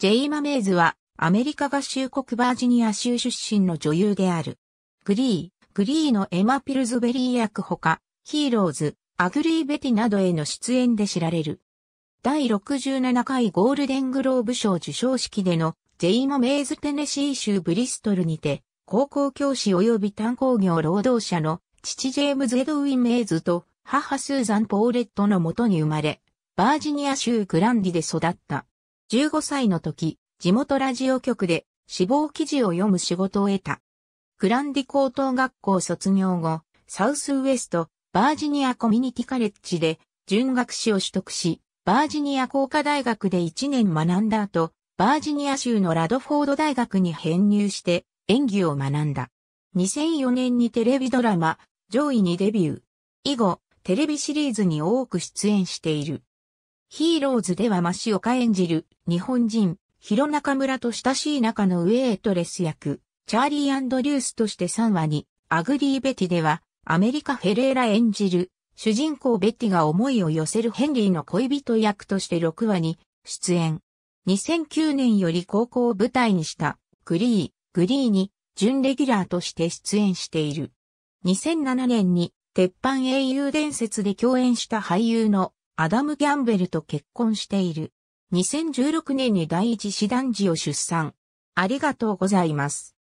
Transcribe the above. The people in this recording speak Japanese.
ジェイマ・メイズは、アメリカ合衆国バージニア州出身の女優である。グリー、グリーのエマ・ピルズベリー役ほか、ヒーローズ、アグリー・ベティなどへの出演で知られる。第67回ゴールデングローブ賞受賞式での、ジェイマ・メイズ・テネシー州ブリストルにて、高校教師及び炭鉱業労働者の父ジェームズ・エドウィン・メイズと母スーザン・ポーレットのもとに生まれ、バージニア州グランディで育った。15歳の時、地元ラジオ局で死亡記事を読む仕事を得た。グランディ高等学校卒業後、サウスウエスト、バージニアコミュニティカレッジで、準学士を取得し、バージニア工科大学で1年学んだ後、バージニア州のラドフォード大学に編入して演技を学んだ。2004年にテレビドラマ、上位にデビュー。以後、テレビシリーズに多く出演している。ヒーローズではマシオカ演じる日本人、広中村と親しい仲のウェイトレス役、チャーリー・アンドリュースとして3話に、アグリー・ベティでは、アメリカ・フェレーラ演じる、主人公ベティが思いを寄せるヘンリーの恋人役として6話に、出演。2009年より高校を舞台にした、グリー、グリーに、準レギュラーとして出演している。2007年に、鉄板英雄伝説で共演した俳優のアダム・ギャンベルと結婚している。2016年に第一子男児を出産。ありがとうございます。